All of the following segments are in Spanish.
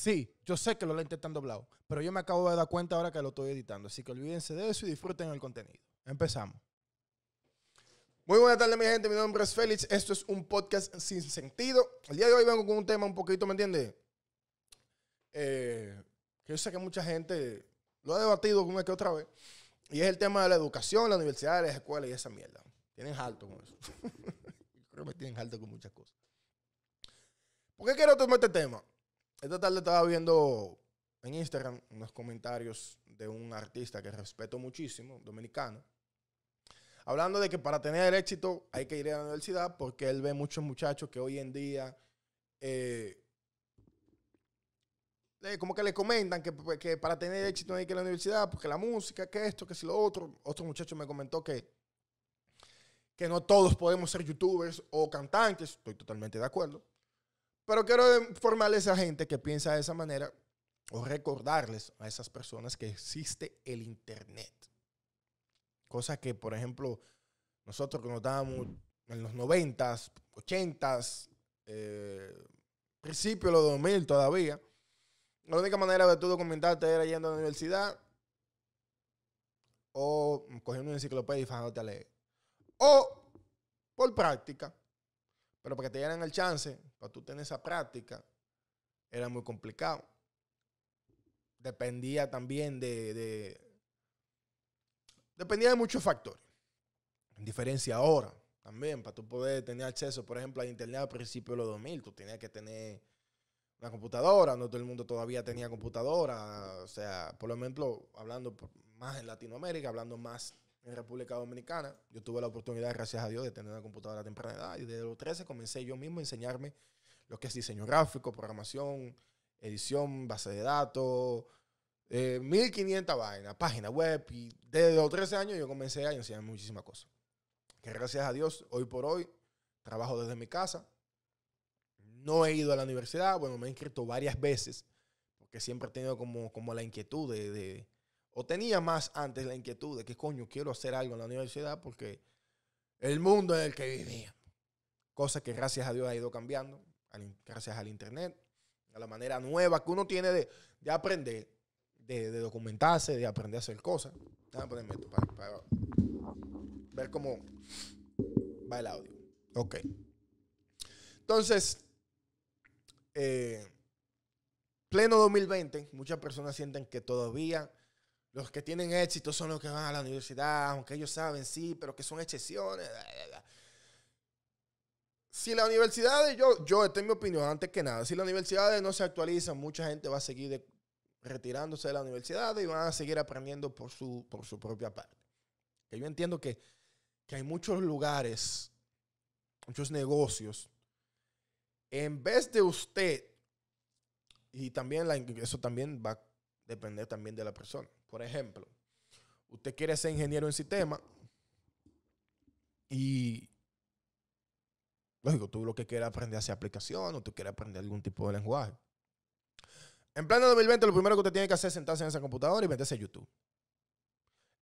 Sí, yo sé que lo lentes están doblados, pero yo me acabo de dar cuenta ahora que lo estoy editando. Así que olvídense de eso y disfruten el contenido. Empezamos. Muy buenas tardes, mi gente. Mi nombre es Félix. Esto es un podcast sin sentido. El día de hoy vengo con un tema un poquito, ¿me entiendes? Eh, que yo sé que mucha gente lo ha debatido una que otra vez. Y es el tema de la educación, la universidad, las escuelas y esa mierda. Tienen alto con eso. Creo que tienen alto con muchas cosas. ¿Por qué quiero tomar este tema? Esta tarde estaba viendo en Instagram unos comentarios de un artista que respeto muchísimo, dominicano, hablando de que para tener éxito hay que ir a la universidad porque él ve muchos muchachos que hoy en día eh, como que le comentan pues, que, para tener éxito hay que ir a la universidad porque la música, que esto, que si lo otro. Otro muchacho me comentó que, que no todos podemos ser youtubers o cantantes, estoy totalmente de acuerdo. Pero quiero informarles a gente que piensa de esa manera o recordarles a esas personas que existe el Internet. Cosa que, por ejemplo, nosotros que nos dábamos en los 90s, 80s, eh, principios de los 2000 todavía, la única manera de documentarte era yendo a la universidad o cogiendo una enciclopedia y fajándote a leer. O por práctica. Pero para que te dieran el chance, para tú tener esa práctica, era muy complicado. Dependía también de, dependía de muchos factores. En diferencia ahora, también, para tú poder tener acceso, por ejemplo, a internet a principios de los 2000, tú tenías que tener una computadora, no todo el mundo todavía tenía computadora, o sea, por lo menos hablando más en Latinoamérica, hablando más en República Dominicana. Yo tuve la oportunidad, gracias a Dios, de tener una computadora a temprana edad. Y desde los 13 comencé yo mismo a enseñarme lo que es diseño gráfico, programación, edición, base de datos, 1500 eh, vainas, página web. Y desde los 13 años yo comencé a enseñarme muchísimas cosas. Que gracias a Dios, hoy por hoy, trabajo desde mi casa. No he ido a la universidad, bueno, me he inscrito varias veces, porque siempre he tenido como, como la inquietud de o tenía más antes la inquietud de que coño quiero hacer algo en la universidad porque el mundo en el que vivía. Cosa que gracias a Dios ha ido cambiando, gracias al Internet, a la manera nueva que uno tiene de, aprender, de, documentarse, de aprender a hacer cosas. Déjame ponerme esto para, ver cómo va el audio. Ok. Entonces, eh, pleno 2020, muchas personas sienten que todavía los que tienen éxito son los que van a la universidad, aunque ellos saben, sí, pero que son excepciones. Si la universidad, yo, yo, esta mi opinión, antes que nada, si la universidad no se actualiza, mucha gente va a seguir retirándose de la universidad y van a seguir aprendiendo por su, por su propia parte. Que yo entiendo que, que hay muchos lugares, muchos negocios, en vez de usted, y también la, eso también va depender también de la persona. Por ejemplo, usted quiere ser ingeniero en sistema y, lógico, tú lo que quieres aprender es aplicación o tú quieres aprender algún tipo de lenguaje. En de 2020, lo primero que usted tiene que hacer es sentarse en esa computadora y meterse a YouTube.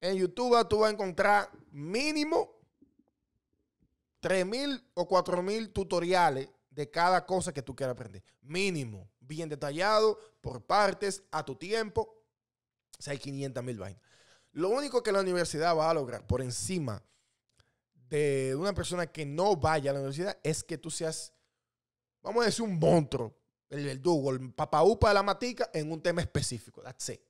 En YouTube tú vas a encontrar mínimo 3.000 o 4.000 tutoriales de cada cosa que tú quieras aprender. Mínimo bien detallado, por partes, a tu tiempo. O sea, hay 500 mil vainas. Lo único que la universidad va a lograr por encima de una persona que no vaya a la universidad es que tú seas, vamos a decir, un monstruo, el verdugo, el papaupa de la matica en un tema específico. That's it.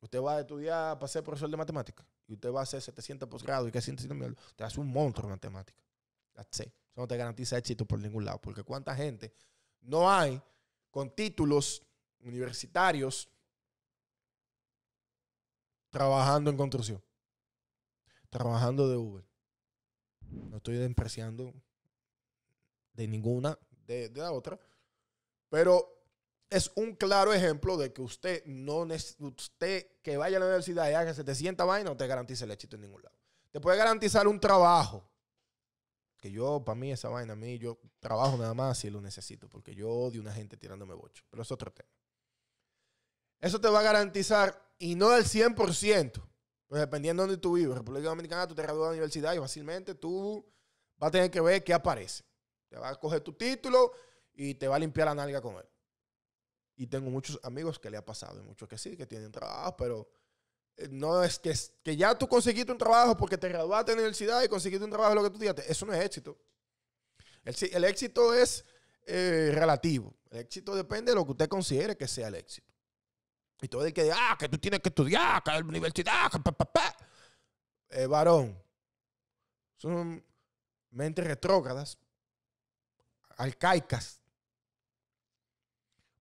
Usted va a estudiar para ser profesor de matemática y usted va a hacer 700 posgrados y que mil. Te hace un monstruo en matemáticas. That's it. Eso no te garantiza éxito por ningún lado, porque cuánta gente no hay con títulos universitarios trabajando en construcción, trabajando de Uber. No estoy despreciando de ninguna de, la otra, pero es un claro ejemplo de que usted no usted que vaya a la universidad y haga sienta vaina no te garantiza el éxito en ningún lado. Te puede garantizar un trabajo, yo, para mí, esa vaina, a mí, yo trabajo nada más si lo necesito, porque yo odio una gente tirándome bocho. Pero es otro tema. Eso te va a garantizar, y no del 100%, pues dependiendo de donde tú vives. República Dominicana, tú te gradúas de la universidad y fácilmente tú vas a tener que ver qué aparece. Te va a coger tu título y te va a limpiar la nalga con él. Y tengo muchos amigos que le ha pasado y muchos que sí, que tienen trabajo, pero eh, no es que, que ya tú conseguiste un trabajo porque te graduaste en la universidad y conseguiste un trabajo lo que tú estudiaste. Eso no es éxito. El, éxito es eh, relativo. El éxito depende de lo que usted considere que sea el éxito. Y todo el que diga, ah, que tú tienes que estudiar, que la universidad, que pa, pa, eh, varón, son mentes retrógradas, arcaicas.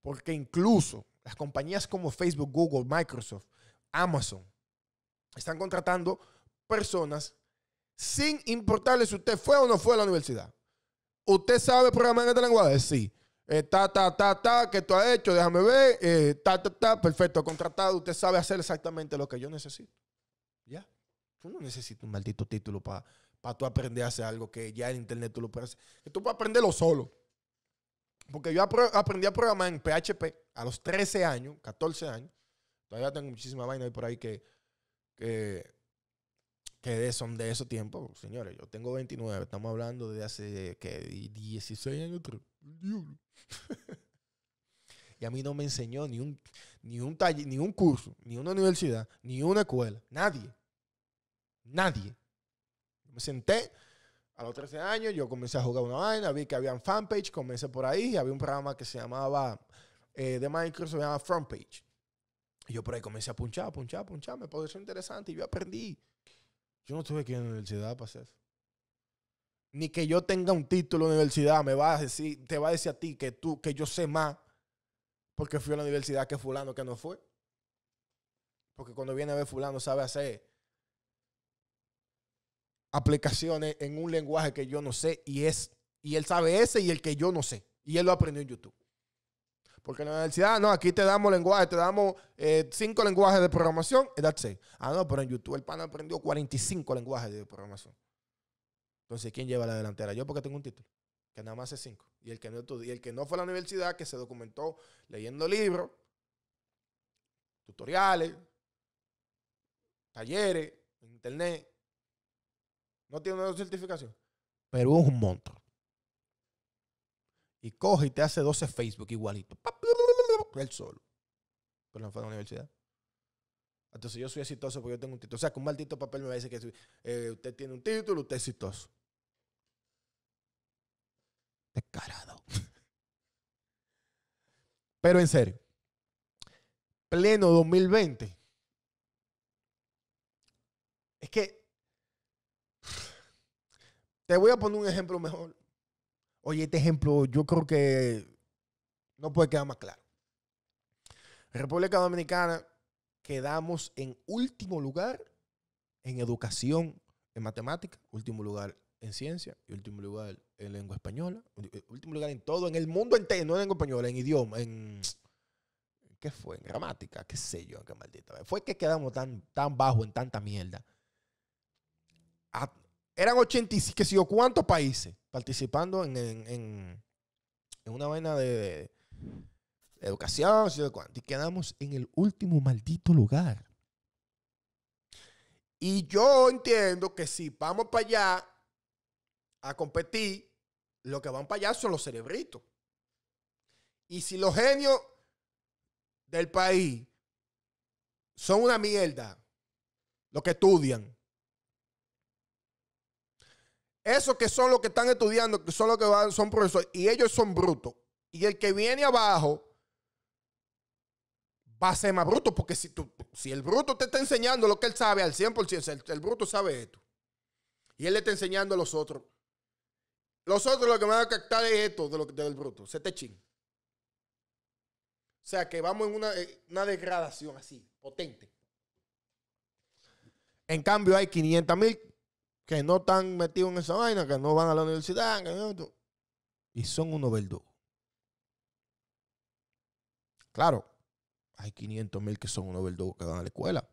Porque incluso las compañías como Facebook, Google, Microsoft, Amazon están contratando personas sin importarle si usted fue o no fue a la universidad. ¿Usted sabe programar en este lenguaje? Sí. Eh, ta, ta, ta, ta, ¿qué tú has hecho? Déjame ver. Eh, ta, ta, ta, perfecto, contratado. Usted sabe hacer exactamente lo que yo necesito. ¿Ya? Tú no necesitas un maldito título para para tú aprender a hacer algo que ya en internet tú lo puedes hacer. tú puedes aprenderlo solo. Porque yo aprendí a programar en PHP a los 13 años, 14 años. Todavía tengo muchísima vaina por ahí que, que, que son de esos tiempos. Señores, yo tengo 29, estamos hablando de hace que 16 años y a mí no me enseñó ni un, ni un taller, ni un curso, ni una universidad, ni una escuela. Nadie. Nadie. Me senté a los 13 años, yo comencé a jugar una vaina, vi que había fanpage, comencé por ahí, Y había un programa que se llamaba eh, de Microsoft, se llamaba Frontpage. Y yo por ahí comencé a punchar, punchar, punchar. Me ser interesante y yo aprendí. Yo no estuve que en la universidad para hacer eso. Ni que yo tenga un título en la universidad me va a decir, te va a decir a ti que tú, que yo sé más porque fui a la universidad que fulano que no fue. Porque cuando viene a ver fulano sabe hacer aplicaciones en un lenguaje que yo no sé y es y él sabe ese y el que yo no sé y él lo aprendió en YouTube. Porque en la universidad, no, aquí te damos lenguaje, te damos eh, cinco lenguajes de programación, y that's Ah, no, pero en YouTube el pana aprendió 45 lenguajes de programación. Entonces, ¿quién lleva la delantera? Yo porque tengo un título, que nada más es cinco. Y el que no, y el que no fue a la universidad, que se documentó leyendo libros, tutoriales, talleres, internet, no tiene una certificación. Pero es un monstruo. Y coge y te hace 12 Facebook igualito él solo. Pero no fue a la universidad. Entonces yo soy exitoso porque yo tengo un título. O sea, que un maldito papel me va a decir que eh, usted tiene un título, usted es exitoso. Descarado. Pero en serio, pleno 2020. Es que te voy a poner un ejemplo mejor. Oye, este ejemplo yo creo que no puede quedar más claro. República Dominicana quedamos en último lugar en educación en matemática, último lugar en ciencia y último lugar en lengua española, eh, último lugar en todo, en el mundo entero, no en lengua española, en idioma, en... ¿Qué fue? En gramática, qué sé yo, qué maldita. Fue que quedamos tan, tan bajo en tanta mierda. eran 85, que sé yo, cuántos países participando en, una vaina de educación, Y quedamos en el último maldito lugar. Y yo entiendo que si vamos para allá a competir, lo que van para allá son los cerebritos. Y si los genios del país son una mierda, los que estudian. Esos que son los que están estudiando, que son los que van, son profesores, y ellos son brutos. Y el que viene abajo va a ser más bruto, porque si, tú, si el bruto te está enseñando lo que él sabe al 100%, el, el bruto sabe esto, y él le está enseñando a los otros, los otros lo que van a captar es esto de del bruto, se te ching. O sea que vamos en eh, una, degradación así, potente. En cambio, hay 500 mil que no están metidos en esa vaina, que no van a la universidad, y son unos verdugos. Claro, hay 500 mil que son unos verdugos que van a la escuela.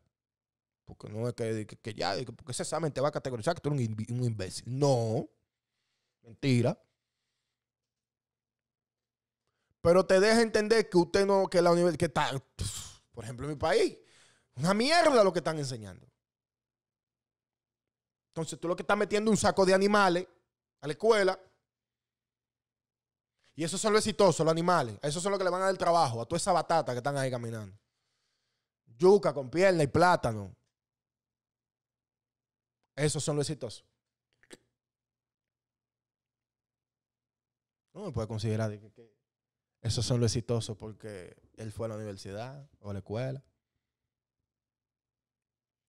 Porque no es que, ya, porque ese examen te va a categorizar que tú eres un, un imbécil. No. Mentira. Pero te deja entender que usted no, que la universidad, que está, por ejemplo, en mi país, una mierda lo que están enseñando. Entonces tú lo que estás metiendo un saco de animales a la escuela y esos son los exitosos, los animales. Esos son los que le van a dar trabajo, a toda esa batata que están ahí caminando. Yuca con pierna y plátano. Esos son los exitosos. No me puede considerar que, que esos son los exitosos porque él fue a la universidad o a la escuela.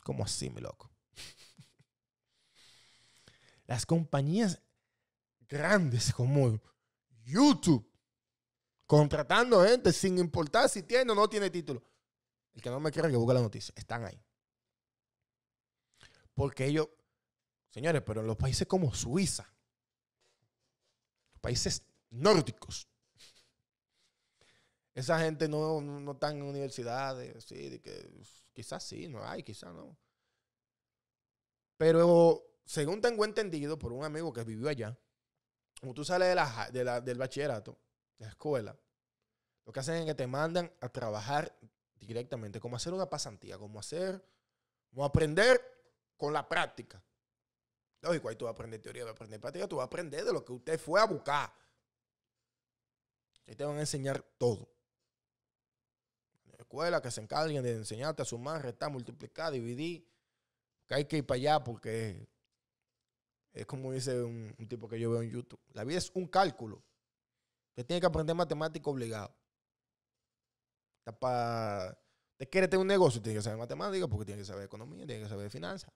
¿Cómo así, mi loco? Las compañías grandes como YouTube. Contratando gente sin importar si tiene o no tiene título. El que no me quiera que busque la noticia. Están ahí. Porque ellos, señores, pero en los países como Suiza, países nórdicos, esa gente no, no, está en universidades, sí, que, quizás sí, no hay, quizás no. Pero según tengo entendido por un amigo que vivió allá, como tú sales de del bachillerato, de la escuela, lo que hacen es que te mandan a trabajar directamente, como hacer una pasantía, como hacer, como aprender con la práctica. Lógico, ahí tú vas a aprender teoría, vas a aprender práctica, tú vas a aprender de lo que usted fue a buscar. Ahí te van a enseñar todo. En la escuela que se encarguen de enseñarte a sumar, restar, multiplicar, dividir. Que hay que ir para allá porque es como dice un, tipo que yo veo en YouTube. La vida es un cálculo. Usted tiene que aprender matemática obligado. Para... Te quiere tener un negocio, tiene que saber matemática, porque tiene que saber economía, tiene que saber finanzas.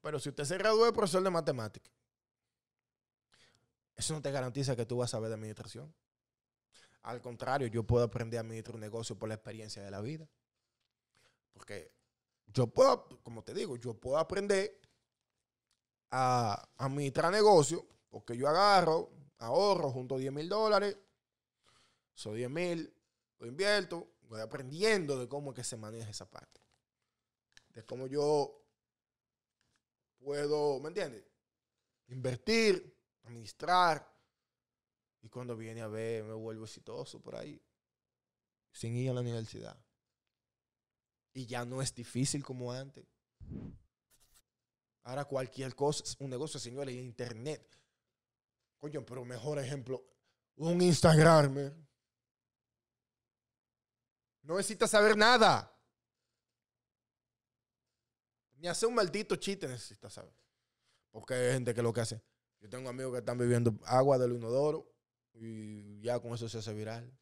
Pero si usted se gradúa de profesor de matemática, eso no te garantiza que tú vas a saber de administración. Al contrario, yo puedo aprender a administrar un negocio por la experiencia de la vida. Porque yo puedo, como te digo, yo puedo aprender a, administrar negocio, porque yo agarro, ahorro, junto 10 mil dólares, son 10 mil, lo invierto, voy aprendiendo de cómo es que se maneja esa parte. De cómo yo puedo, ¿me entiendes? Invertir, administrar. Y cuando viene a ver, me vuelvo exitoso por ahí. Sin ir a la universidad. Y ya no es difícil como antes. Ahora cualquier cosa un negocio, señores, internet. Coño, pero mejor ejemplo, un Instagram. me No necesitas saber nada. Ni hacer un maldito chiste necesitas saber. Porque hay gente que lo que hace. Yo tengo amigos que están viviendo agua del inodoro y ya con eso se hace viral.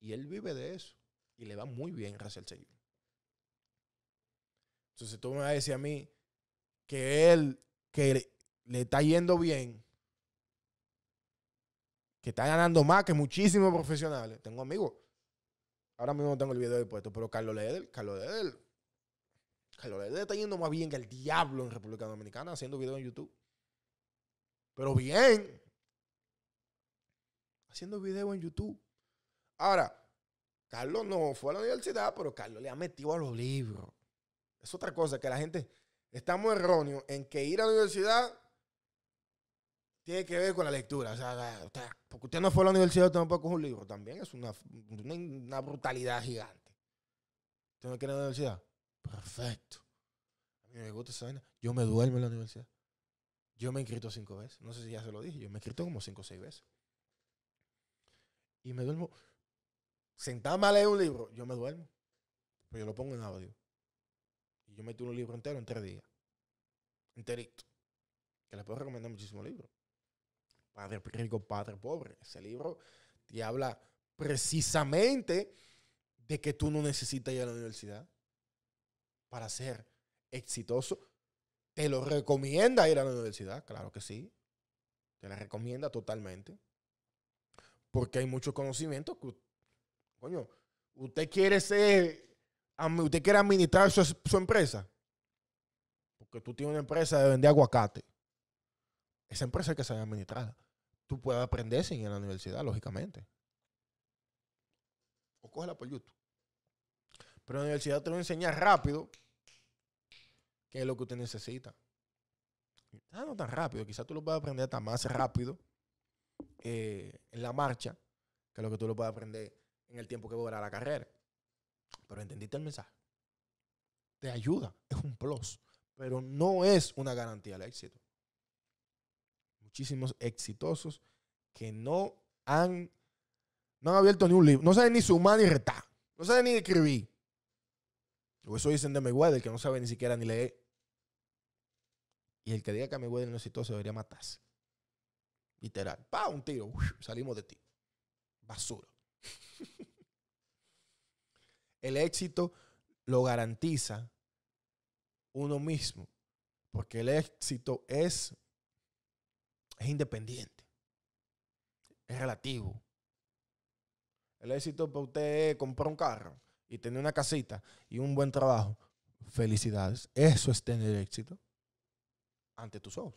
Y él vive de eso. Y le va muy bien, gracias al Señor. Entonces tú me vas a decir a mí que él, que le, está yendo bien, que está ganando más que muchísimos profesionales. Tengo amigos. Ahora mismo no tengo el video de puesto, pero Carlos Ledel, Carlos Ledel, Carlos Ledel está yendo más bien que el diablo en República Dominicana haciendo video en YouTube. Pero bien. Haciendo video en YouTube. Ahora, Carlos no fue a la universidad, pero Carlos le ha metido a los libros. Es otra cosa que la gente estamos erróneos en que ir a la universidad tiene que ver con la lectura. O sea, porque usted no fue a la universidad, usted no puede un libro. También es una, brutalidad gigante. ¿Usted no quiere ir a la universidad? Perfecto. A mí me gusta esa vaina. Yo me duermo en la universidad. Yo me he inscrito cinco veces. No sé si ya se lo dije. Yo me he inscrito como cinco o seis veces. Y me duermo. Sentarme a leer un libro, yo me duermo. Pero pues yo lo pongo en audio. Yo metí un libro entero en tres días. Enterito. Que le puedo recomendar muchísimo libro, Padre rico, padre pobre. Ese libro te habla precisamente de que tú no necesitas ir a la universidad para ser exitoso. Te lo recomienda ir a la universidad, claro que sí. Te la recomienda totalmente. Porque hay muchos conocimientos coño, usted quiere ser usted quiere administrar su, empresa, porque tú tienes una empresa de vender aguacate, esa empresa hay que saber administrarla. Tú puedes aprender sin ir a la universidad, lógicamente. O cógela por YouTube. Pero la universidad te lo enseña rápido qué es lo que usted necesita. Ah, no tan rápido, quizás tú lo puedas aprender hasta más rápido eh, en la marcha que lo que tú lo puedas aprender en el tiempo que dura la carrera. Pero entendiste el mensaje. Te ayuda, es un plus, pero no es una garantía al éxito. Muchísimos exitosos que no han, no han abierto ni un libro, no saben ni sumar ni retar, no saben ni escribir. O eso dicen de Mayweather, que no sabe ni siquiera ni leer. Y el que diga que Mayweather no es exitoso debería matarse. Literal. Pa, un tiro. salimos de ti. Basura. El éxito lo garantiza uno mismo, porque el éxito es, es independiente, es relativo. El éxito para usted es comprar un carro y tener una casita y un buen trabajo. Felicidades. Eso es tener éxito ante tus ojos.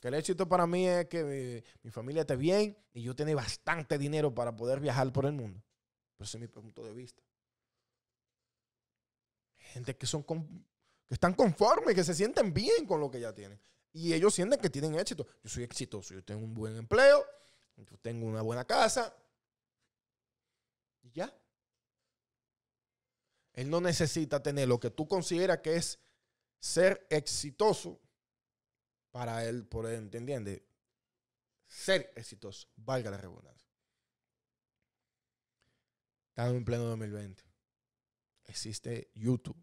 Que el éxito para mí es que mi, familia esté bien y yo tenga bastante dinero para poder viajar por el mundo. Pero ese es mi punto de vista gente que son que están conformes, que se sienten bien con lo que ya tienen. Y ellos sienten que tienen éxito. Yo soy exitoso, yo tengo un buen empleo, yo tengo una buena casa. Y ya. Él no necesita tener lo que tú consideras que es ser exitoso para él, por él, ¿entiendes? Ser exitoso, valga la redundancia. Estamos en pleno 2020 existe YouTube.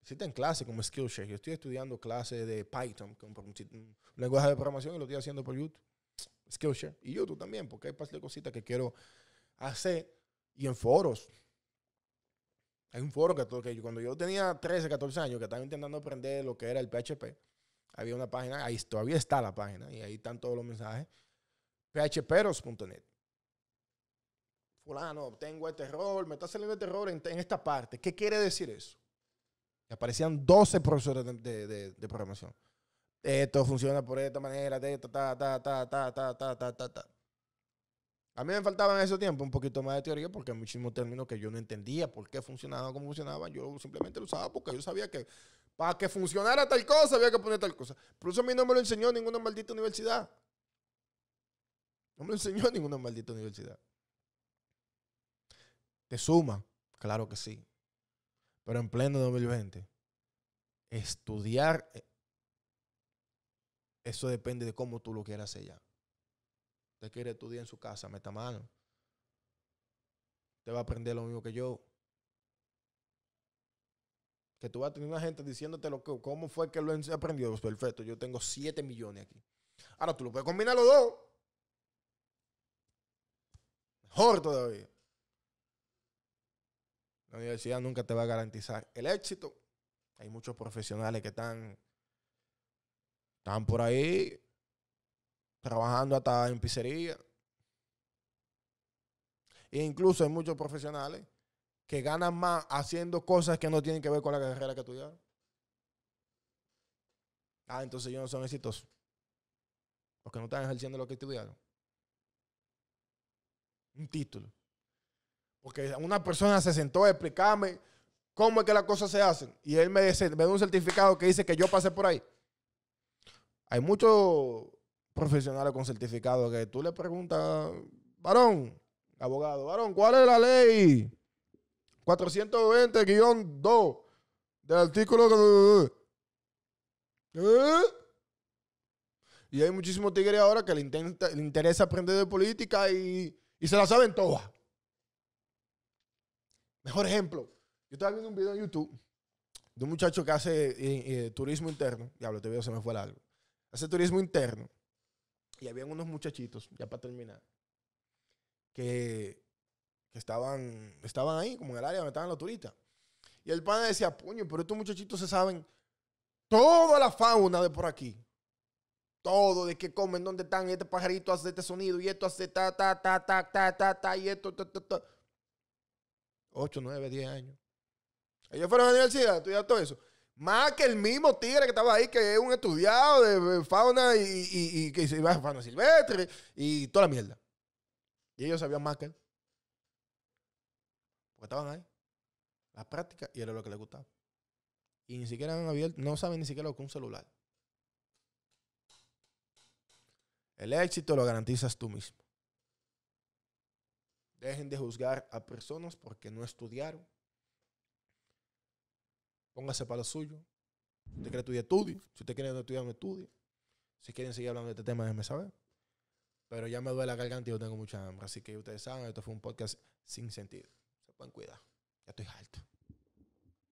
Existen clases como Skillshare. Yo estoy estudiando clases de Python, con un, lenguaje de programación, y lo estoy haciendo por YouTube. Skillshare y YouTube también, porque hay pas de cositas que quiero hacer y en foros. Hay un foro que, que cuando yo tenía 13, 14 años, que estaba intentando aprender lo que era el PHP, había una página, ahí todavía está la página, y ahí están todos los mensajes, phperos.net no tengo este error, me está saliendo este error en, esta parte. ¿Qué quiere decir eso? Y aparecían 12 profesores de, programación. Esto funciona por esta manera, de esta, ta, ta, ta, ta, ta, ta, ta, ta, ta. A mí me faltaban en ese tiempo un poquito más de teoría porque hay muchísimos términos que yo no entendía por qué funcionaba cómo funcionaban. Yo simplemente lo usaba porque yo sabía que para que funcionara tal cosa había que poner tal cosa. Pero eso a mí no me lo enseñó ninguna maldita universidad. No me lo enseñó ninguna maldita universidad. ¿Te suma? Claro que sí. Pero en pleno 2020, estudiar, eh, eso depende de cómo tú lo quieras hacer ya. Usted quiere estudiar en su casa, meta mano. te va a aprender lo mismo que yo. Que tú vas a tener una gente diciéndote lo que, cómo fue que lo aprendió. Pues perfecto, yo tengo 7 millones aquí. Ahora tú lo puedes combinar los dos. Mejor todavía. La universidad nunca te va a garantizar el éxito. Hay muchos profesionales que están, están por ahí trabajando hasta en pizzería. E incluso hay muchos profesionales que ganan más haciendo cosas que no tienen que ver con la carrera que estudiaron. Ah, entonces ellos no son exitosos. Porque no están ejerciendo lo que estudiaron. Un título. Porque una persona se sentó a explicarme cómo es que las cosas se hacen. Y él me, dice, da un certificado que dice que yo pasé por ahí. Hay muchos profesionales con certificado que tú le preguntas, varón, abogado, varón, ¿cuál es la ley? 420-2 del artículo. ¿Eh? Y hay muchísimos tigres ahora que le, interesa aprender de política y se la saben todas. Mejor ejemplo, yo estaba viendo un video en YouTube de un muchacho que hace eh, eh, turismo interno. Diablo, te este veo, se me fue algo. Hace turismo interno. Y había unos muchachitos, ya para terminar, que, estaban, estaban ahí, como en el área donde estaban los turistas. Y el pana decía, puño, pero estos muchachitos se saben toda la fauna de por aquí. Todo, de qué comen, dónde están, este pajarito hace este sonido, y esto hace ta, ta, ta, ta, ta, ta, ta, y esto, ta, ta, ta. 8, 9, 10 años. Ellos fueron a la universidad, estudiaron todo eso. Más que el mismo tigre que estaba ahí, que es un estudiado de fauna y, que se iba a fauna silvestre y toda la mierda. Y ellos sabían más que él. Porque estaban ahí. La práctica y era lo que les gustaba. Y ni siquiera han abierto, no saben ni siquiera lo que un celular. El éxito lo garantizas tú mismo. Dejen de juzgar a personas porque no estudiaron. Póngase para lo suyo. Si usted quiere estudiar, estudie. Si usted quiere estudiar, no estudie. Si quieren seguir hablando de este tema, déjenme saber. Pero ya me duele la garganta y yo tengo mucha hambre. Así que ustedes saben, esto fue un podcast sin sentido. Se pueden cuidar. Ya estoy alto.